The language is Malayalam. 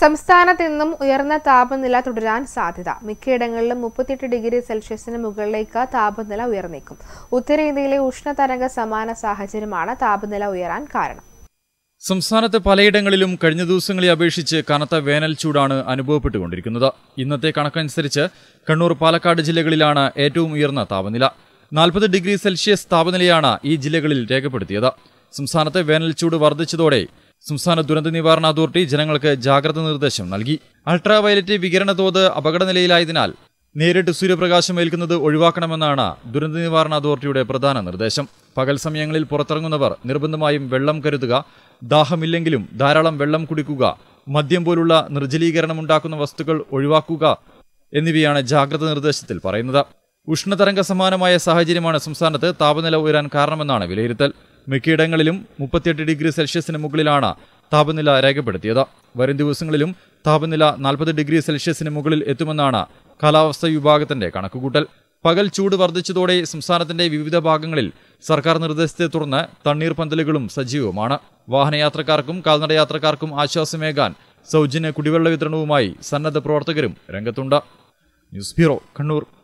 സംസ്ഥാനത്ത് നിന്നും ഉയർന്ന താപനില തുടരാൻ സാധ്യത മിക്കയിടങ്ങളിലും മുപ്പത്തിയെട്ട് ഡിഗ്രി സെൽഷ്യസിന് മുകളിലേക്ക് താപനില ഉയർന്നേക്കും ഉത്തരേന്ത്യയിലെ ഉഷ്ണതരംഗ സമാന സാഹചര്യമാണ് താപനില ഉയരാൻ കാരണം സംസ്ഥാനത്ത് പലയിടങ്ങളിലും കഴിഞ്ഞ ദിവസങ്ങളെ അപേക്ഷിച്ച് കനത്ത വേനൽ ചൂടാണ് അനുഭവപ്പെട്ടുകൊണ്ടിരിക്കുന്നത് ഇന്നത്തെ കണക്കനുസരിച്ച് കണ്ണൂർ പാലക്കാട് ജില്ലകളിലാണ് ഏറ്റവും ഉയർന്ന താപനില നാൽപ്പത് ഡിഗ്രി സെൽഷ്യസ് താപനിലയാണ് ഈ ജില്ലകളിൽ രേഖപ്പെടുത്തിയത് സംസ്ഥാനത്തെ വേനൽ ചൂട് വർദ്ധിച്ചതോടെ സംസ്ഥാന ദുരന്ത നിവാരണ അതോറിറ്റി ജനങ്ങൾക്ക് ജാഗ്രത നിർദ്ദേശം നൽകി അൾട്രാ വയലറ്റ് വികിരണ തോത് നിലയിലായതിനാൽ നേരിട്ട് സൂര്യപ്രകാശം ഏൽക്കുന്നത് ഒഴിവാക്കണമെന്നാണ് ദുരന്ത നിവാരണ അതോറിറ്റിയുടെ പ്രധാന നിർദ്ദേശം പകൽ സമയങ്ങളിൽ പുറത്തിറങ്ങുന്നവർ നിർബന്ധമായും വെള്ളം കരുതുക ദാഹമില്ലെങ്കിലും ധാരാളം വെള്ളം കുടിക്കുക മദ്യം പോലുള്ള നിർജ്ജലീകരണമുണ്ടാക്കുന്ന വസ്തുക്കൾ ഒഴിവാക്കുക എന്നിവയാണ് ജാഗ്രത നിർദ്ദേശത്തിൽ പറയുന്നത് ഉഷ്ണതരംഗ സമാനമായ സാഹചര്യമാണ് സംസ്ഥാനത്ത് താപനില ഉയരാൻ കാരണമെന്നാണ് വിലയിരുത്തൽ മിക്കയിടങ്ങളിലും മുപ്പത്തിയെട്ട് ഡിഗ്രി സെൽഷ്യസിന് മുകളിലാണ് താപനില രേഖപ്പെടുത്തിയത് വരും ദിവസങ്ങളിലും താപനില നാൽപ്പത് ഡിഗ്രി സെൽഷ്യസിന് മുകളിൽ എത്തുമെന്നാണ് കാലാവസ്ഥാ വിഭാഗത്തിന്റെ കണക്കുകൂട്ടൽ പകൽ ചൂട് വർദ്ധിച്ചതോടെ സംസ്ഥാനത്തിന്റെ വിവിധ ഭാഗങ്ങളിൽ സർക്കാർ നിർദ്ദേശത്തെ തുടർന്ന് തണ്ണീർ പന്തലുകളും സജീവമാണ് വാഹനയാത്രക്കാർക്കും കാൽനടയാത്രക്കാർക്കും ആശ്വാസമേകാൻ സൗജന്യ കുടിവെള്ള വിതരണവുമായി സന്നദ്ധ പ്രവർത്തകരും രംഗത്തുണ്ട് ന്യൂസ് ബ്യൂറോ കണ്ണൂർ